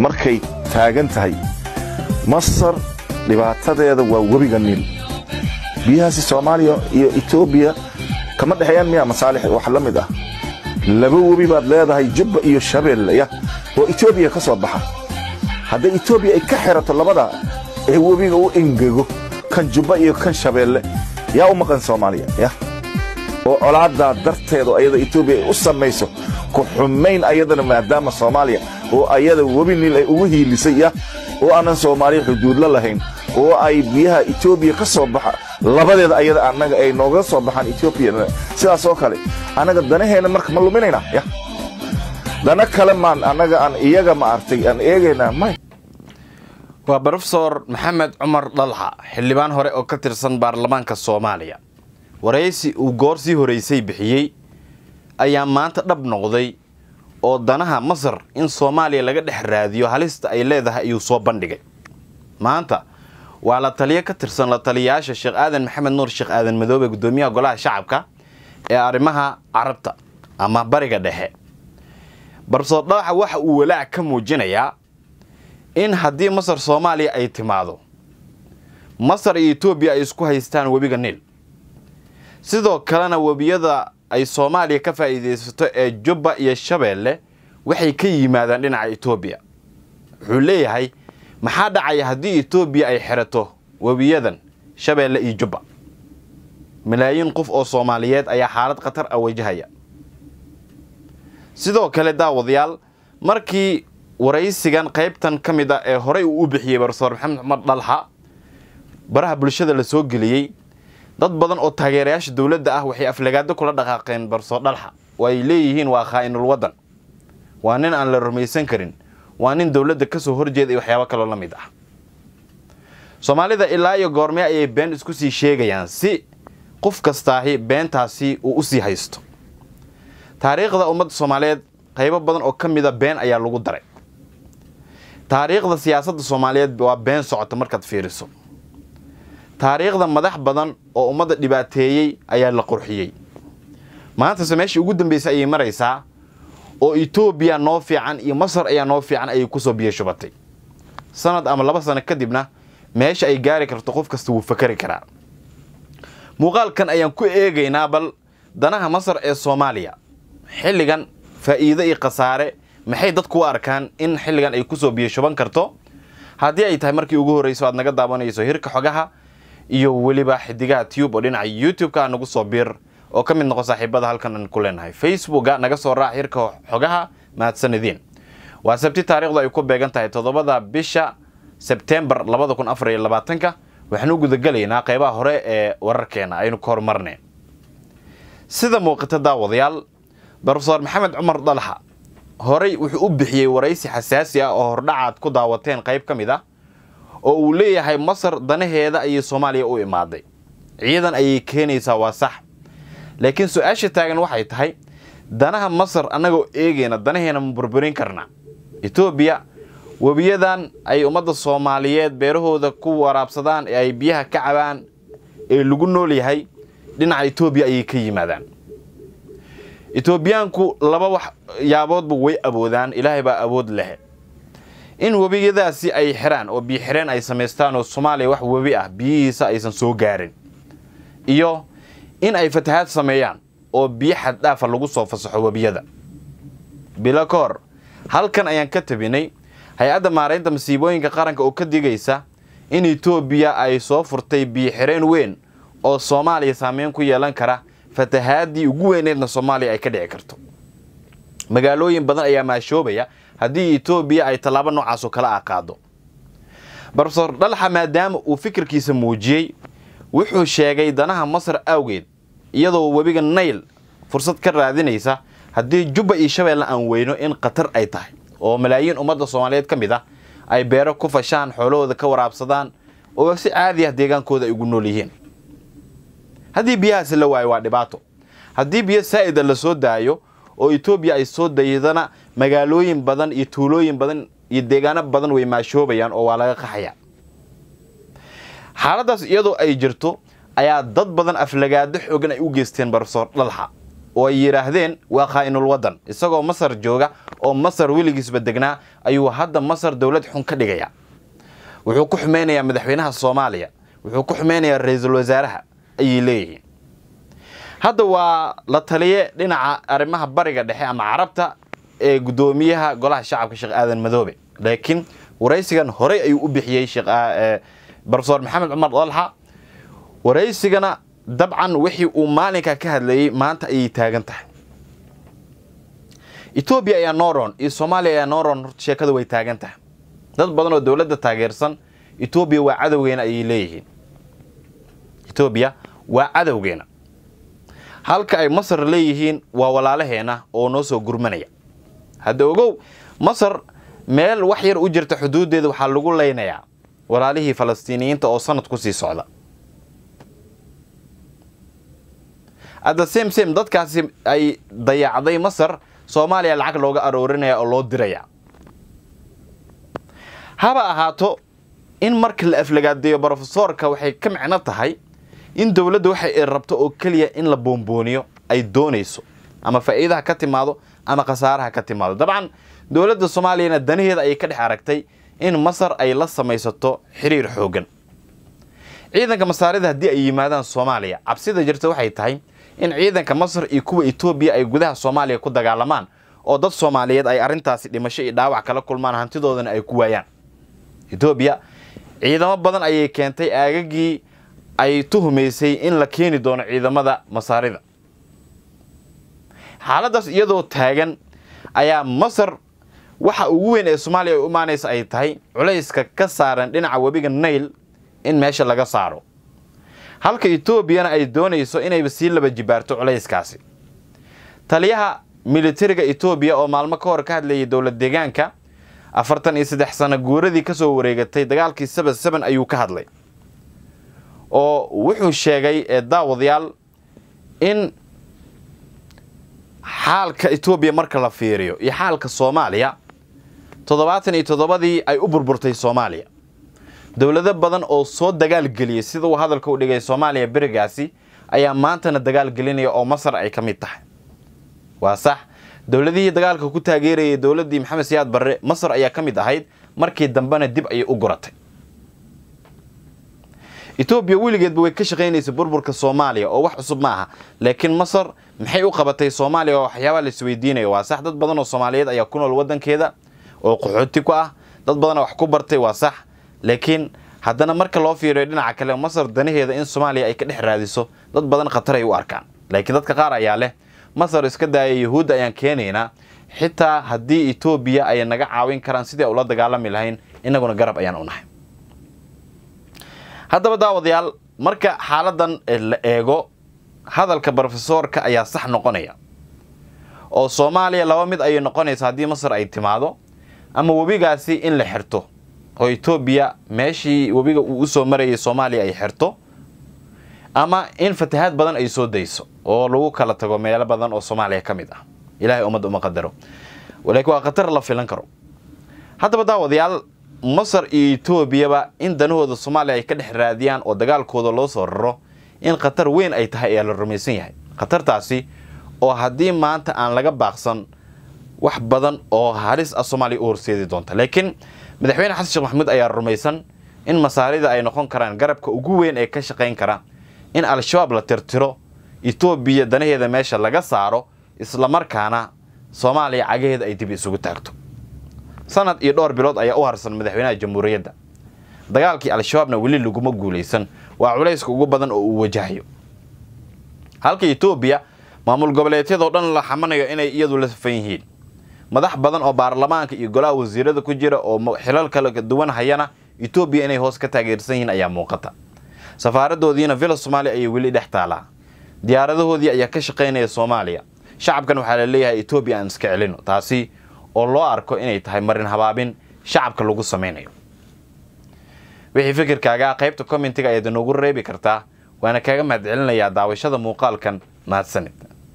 markay taagan tahay masar dhibaatadeeda waa webiga niil biyahaasi soomaaliya iyo etoobiya kama dhexeeyaan miyaa masaalix wax la mid ah laba webi baad leedahay jubba iyo shabeellaya oo etoobiya ka soo baxa hadday etoobiya ay ka xirato labadaa ee webiga u engego kan jubba iyo kan shabeelle yaa u maqan soomaaliya ya oo colaadaa darteedu ayada etoobiya ay u samayso ku xumayn ayadana maadaama soomaaliya oo ayada webi niil ay ugu hiilisaya oo aanan soomaaliya xuduudla lahayn oo ay biyaha etoobiya ka soo baxa labadeeda ayada annaga ay nooga soo baxaan etoobiyana sidaas oo kale annaga danaheena marka ma luminaynaa ya dana kale maan annaga aan iyaga ma artay aan eegaynaa may waa brofesor maxamed cumar dhalxa xildhibaan hore oo ka tirsan baarlamaanka soomaaliya waraysi uu goor sii horeysay bixiyey ayaa maanta dhab noqday oo danaha masar in soomaaliya laga dhex raadiyo halista ay leedahay ayuu soo bandhigay maanta waa la taliyo ka tirsan la taliyayaasha sheekh aadan maxamed nuur sheekh aadan madoobe guddoomiyaha golaha shacabka ee arrimaha carabta ama bariga dhexe barsoo dhagaxa waxa uu walaac ka muujinayaa in haddii masar soomaaliya ay timaado masar iyo etoobiya ay isku haystaan webiga niil sidoo kalena webiyada ay soomaaliya ka faa'iidaysato ee jubba iyo shabeelle waxay ka yimaadaan dhinaca etoobiya wuxuu leeyahay maxaa dhacaya haddii etoobiya ay xirato webiyadan shabeelle iyo jubba malaayiin qof oo soomaaliyeed ayaa xaalad khatar ah wajahaya sidoo kale daawadayaal markii waraysigan qaybtan ka mid ah ee horey uu u bixiyey barsoor maxamed cumar dhalxa baraha bulshada la soo geliyey dad badan oo taageerayaasha dowladda ah waxay aflagaado kula dhaqaaqeen barsoodhalxa ay leeyihiin waa khaa'inul waddan waa nin aan la rumaysan karin waa nin dowladda ka soo horjeeda iyo waxyaabo kaloo la mid ah soomaalida ilaa iyo goormee ayay been isku sii sheegayaan si qof kastaahi beentaasi uu u sii haysto taariikhda ummadda soomaaliyeed qaybo badan oo ka mida ah been ayaa lagu daray taariikhda siyaasadda soomaaliyeed waa been socota markaad fiiriso taariikhda madax badan oo ummadda dhibaateeyey ayaa la qurxiyey maantase meeshii ugu dambaysa ayay maraysaa oo etoobiya noo fiican iyo masar ayaa noo fiican ayay kusoo biyo shubatay sanad ama laba sano kadibna meesha ay gaari karto qof kasta wuu fakari karaa muuqaalkan ayaan ku eegaynaa bal danaha masar ee soomaaliya xilligan faa'iido iyo khasaare maxay dadku u arkaan in xilligan ay kusoo biyo shuban karto haddii ay tahay markii ugu horrayso aad naga daawanayso hirka xogaha iyo weliba xidigaha tube oo dhinaca youtube-ka nagu soo biir oo ka mid noqo saaxiibada halkan aan ku leenahay facebooka naga soo raac hirka xogaha mahadsan waa sabti taariikhdu ay ku beegan tahay toddobada bisha sebtembar labada kun afar iyo labaatanka waxaanu gudagelaynaa qaybaha hore ee wararkeena aynu ka horumarnay sida muuqata daawadayaal barofeor maxamed cumar dalxa horey wuxuu u bixiyey waraysi xasaasi ah oo hordhacaad ku daawateen qayb ka mid ah oo uu leeyahay masar danaheeda ayay soomaaliya u imaaday ciidan ayay keenaysaa waa sax laakiin su-aasha taagan waxay tahay danaha masar annagoo eegayna danaheena ma burburin karna etoobiya webiyadan ay ummadda soomaaliyeed beerahooda ku waraabsadaan ee ay biyaha ka cabaan ee lagu nool yahay dhinaca etoobiya ayay ka yimaadaan etoobiyaanku laba wax yaaboodba way awoodaan ilaahay baa awood leh in webiyadaasi ay xiraan oo biyoxireen ay samaystaan oo soomaaliya wax webi ah biyihiisa aysan soo gaarin iyo in ay fatahaad sameeyaan oo biyo xaddhaafa ah lagu soo fasaxo webiyada bilo koor halkan ayaan ka tabinay hay-adda maaraynta masiibooyinka qaranka oo ka digaysa in etoobiya ay soo furtay biyoxireen weyn oo soomaaliya saameyn ku yeelan kara fatahaaddii ugu weyneedna soomaaliya ay ka dhici karto magaalooyin badan ayaa maashoobaya haddii etoobiya ay tallaabo noocaasoo kale ah qaado brofesor dhalxa maadaama uu fikirkiisa muujiyey wuxuu sheegay danaha masar awgeed iyadoo webiga nayl fursad ka raadinaysa haddii jubba iyo shabeella aan weyno in khatar ay tahay oo malaayiin ummadda soomaaliyeed ka mid ah ay beero ku fashaan xoolahooda ka waraabsadaan oo si caadi ah deegaankooda ay ugu nool yihiin haddii biyahaasi la waayo waa dhibaato haddii biyo saa'ida la soo daayo oo etoobiya ay soo daydana magaalooyin badan iyo tuulooyin badan iyo deegaano badan way maashoobayaan oo waa laga qaxaya xaaladaas iyadoo ay jirto ayaa dad badan aflagaado xoogan ay u geysteen barsoor dhalxa oo ay yidhaahdeen waa khaa'inul waddan isagoo masar jooga oo masar weligiisba degnaa ayuu hadda masar dowlad xun ka dhigaya wuxuu ku xumaynayaa madaxweynaha soomaaliya wuxuu ku xumaynayaa ra-iisul wasaaraha ayay leeyihiin hadda waa la taliye dhinaca arrimaha bariga dhexe ama carabta ee guddoomiyaha golaha shacabka sheekh aadan madoobe laakiin waraysigan horey ayuu u bixiyey ah, eh, brofesor maxamed cumar dalxa wareysigana dabcan wixii uu maalinka ka hadlayey maanta ayay taagan tahay etoobiya ayaa nooron iyo soomaaliya ayaa nooron sheekadu way taagan tahay dad badan oo dowladda taageersan etoobiya waa cadowgeena ayay leeyihiin etoobiya waa cadowgeena halka ay masar leeyihiin waa walaalaheena oo noo soo gurmanaya hadda ogow masar meel wax yar u jirta xuduuddeeda waxaa lagu laynayaa walaalihii falastiiniyiinta oo sanad ku sii socda adda sem sem dadkaasi ay dayacday masar soomaaliya lacag looga aroorinaya oo loo diraya haba ahaato in marka la aflagaadeeyo brofesoorka waxay ka micno tahay in dowladda waxay rabto oo keliya in la boombooniyo ay doonayso ama faa'iidaha ka timaado ama khasaaraha ka timaado dabcan dowladda soomaaliyana danaheeda ayay ka dhex aragtay in masar ay la samaysato xiriir xooggan ciidanka masaarida haddii ay yimaadaan soomaaliya cabsida jirta waxay tahay in ciidanka masar iyo kuwa etoobiya ay gudaha soomaaliya ku dagaalamaan oo dad soomaaliyeed ay arrintaasi dhimasho iyo dhaawac kala kulmaan hantidoodana ay ku waayaan etoobiya ciidamo badan ayay keentay aagagii ay tuhumaysay in la keeni doono ciidamada masaarida xaaladdaas iyadoo taagan ayaa masar waxa ugu weyn ee soomaaliya ay u imaanaysa ay tahay culayska ka saaran dhinaca webiga nayl in meesha laga saaro halka etoobiyana ay doonayso inayba sii laba jibaarto culayskaasi taliyaha militariga etoobiya oo maalmo ka hor ka hadlayay dowlad deegaanka afartan iyo saddex sano guuradii ka soo wareegatay dagaalkii saba saban ayuu ka hadlay oo wuxuu sheegay daawadayaal in xaalka etoobiya marka la fiiriyo iyo xaalka soomaaliya toddobaatan iyo toddobadii ay u burburtay soomaaliya dowlado badan oo soo dagaal dagaalgeliyey sida uu hadalka u dhigay soomaaliya berigaasi ayaa maantana dagaalgelinaya oo masar ay ka mid tahay waa sax dowladihii dagaalka ku taageerayay dowladdii maxamed siyaad barre masar ayaa ka mid ahayd markii dambena dib ayay u guratay etoobiya weligeedba way ka shaqaynaysa burburka soomaaliya oo wax cusub ma aha laakiin masar maxay u qabatay soomaaliya oo waxyaabaa laisweydiinayo waa sax dad badan oo soomaaliyeed ayaa ku nool wadankeeda oo qaxooti ku ah dad badana wax ku bartay waa sax laakiin haddana marka loo fiiriyo dhinaca kale masar danaheeda in soomaaliya ay ka dhex raadiso dad badan khatar ay u arkaan laakiin dadka qaar ayaa leh masar iska daayay yahuudda ayaan keenaynaa xitaa haddii etoobiya ay naga caawin karaan sidii ula dagaalami lahayn innaguna garab ayaan u nahay haddaba daawadayaal marka xaaladan la eego hadalka brofesoorka ayaa sax noqonaya oo soomaaliya laba mid ayay noqonaysa haddii masar ay timaado ama webigaasi in la xirto oo etoobiya meeshii webiga uu u soo marayay soomaaliya ay xirto ama in fatahaad badan ay soo dayso oo lagu kala tago meelo badan oo soomaaliya ka mid ah ilaahay ummadda uma qadaro walaakiin waa khatar la filan karo haddaba daawadayaal masar iyo etoobiyaba in danahooda soomaaliya ay ka dhex raadiyaan oo dagaalkooda loo soo raro in khatar weyn ay tahay ayaa la rumaysan yahay khatartaasi oo haddii maanta aan laga baaqsan wax badan oo halis ah soomaaliya u horseedi doonta laakiin madaxweyne xasan sheekh maxamuud ayaa rumaysan in masaarida ay noqon karaan garabka ugu weyn ee ka shaqayn karaan in al-shabaab la tirtiro etoobiya danaheeda meesha laga saaro isla markaana soomaaliya cagaheeda ay dib isugu taagto sanad iyo dhowr bilood ayaa u harsan madaxweynaha jamhuuriyadda dagaalkii al-shabaabna weli laguma guulaysan waa culayska ugu badan oo uu wajahayo halka etoobiya maamul goboleedyadoo dhan la xamanayo inay iyadu la safan yihiin madax badan oo baarlamaanka iyo golaha wasiirada ku jira oo xilal kala duwan hayana etoobiya inay hoos ka taageersan yihiin ayaa muuqata safaaradoodiina villa soomaaliya ayay weli dhex taalaa diyaaradahoodii ayaa ka shaqaynaya soomaaliya shacabkan waxaa la leeyahay etoobiya aan iska celino taasi oo loo arko inay tahay marin habaabin shacabka lagu samaynayo wixii fikirkaagaa qaybta kommentiga ayaad inoogu reebi kartaa waana kaaga mahadcelinayaa daawashada muuqaalkan mahadsanid